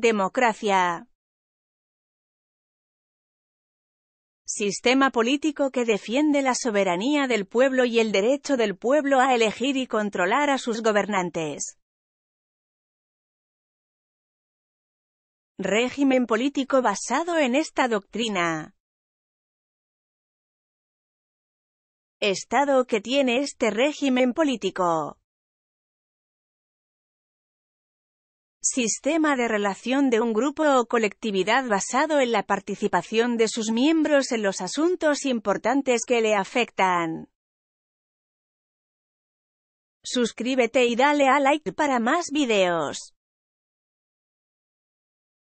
Democracia. Sistema político que defiende la soberanía del pueblo y el derecho del pueblo a elegir y controlar a sus gobernantes. Régimen político basado en esta doctrina. Estado que tiene este régimen político. Sistema de relación de un grupo o colectividad basado en la participación de sus miembros en los asuntos importantes que le afectan. Suscríbete y dale a like para más videos.